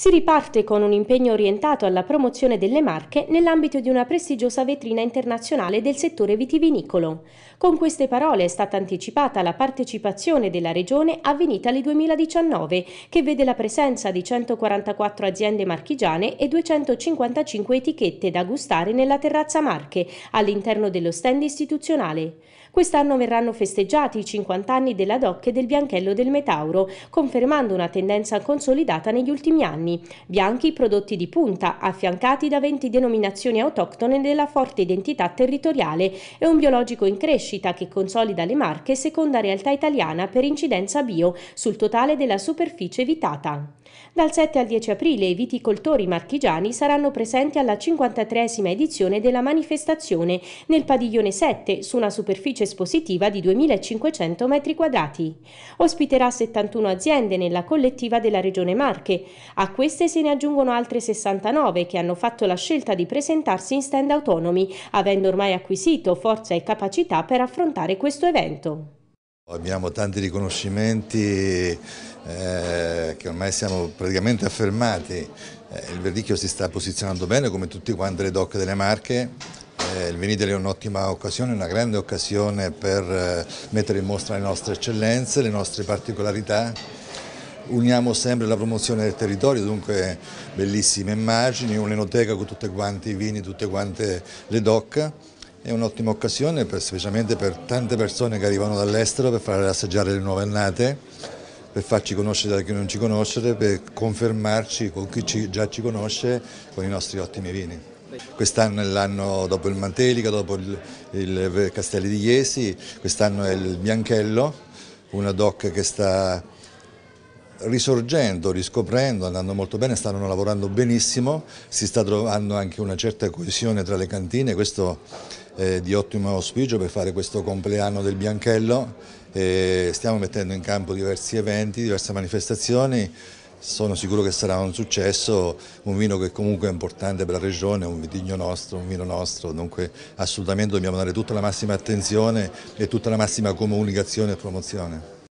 Si riparte con un impegno orientato alla promozione delle marche nell'ambito di una prestigiosa vetrina internazionale del settore vitivinicolo. Con queste parole è stata anticipata la partecipazione della Regione a Vinitali 2019, che vede la presenza di 144 aziende marchigiane e 255 etichette da gustare nella terrazza Marche, all'interno dello stand istituzionale. Quest'anno verranno festeggiati i 50 anni della DOC e del Bianchello del Metauro, confermando una tendenza consolidata negli ultimi anni anni, bianchi prodotti di punta, affiancati da 20 denominazioni autoctone della forte identità territoriale e un biologico in crescita che consolida le marche seconda realtà italiana per incidenza bio sul totale della superficie evitata. Dal 7 al 10 aprile i viticoltori marchigiani saranno presenti alla 53esima edizione della manifestazione nel padiglione 7 su una superficie espositiva di 2.500 m2. Ospiterà 71 aziende nella collettiva della Regione Marche. A queste se ne aggiungono altre 69 che hanno fatto la scelta di presentarsi in stand autonomi, avendo ormai acquisito forza e capacità per affrontare questo evento. Abbiamo tanti riconoscimenti eh, perché ormai siamo praticamente affermati, eh, il Verdicchio si sta posizionando bene come tutte quante le doc delle Marche, eh, il Venidele è un'ottima occasione, una grande occasione per eh, mettere in mostra le nostre eccellenze, le nostre particolarità. Uniamo sempre la promozione del territorio, dunque bellissime immagini, un'enoteca con tutti quanti i vini, tutte quante le doc. È un'ottima occasione per, specialmente per tante persone che arrivano dall'estero per fare assaggiare le nuove annate per farci conoscere da chi non ci conosce, per confermarci con chi ci, già ci conosce con i nostri ottimi vini. Quest'anno è l'anno dopo il Mantelica, dopo il, il Castelli di Iesi, quest'anno è il Bianchello, una DOC che sta risorgendo, riscoprendo, andando molto bene, stanno lavorando benissimo, si sta trovando anche una certa coesione tra le cantine, questo è di ottimo auspicio per fare questo compleanno del Bianchello, e stiamo mettendo in campo diversi eventi, diverse manifestazioni, sono sicuro che sarà un successo, un vino che comunque è importante per la regione, un vitigno nostro, un vino nostro, dunque assolutamente dobbiamo dare tutta la massima attenzione e tutta la massima comunicazione e promozione.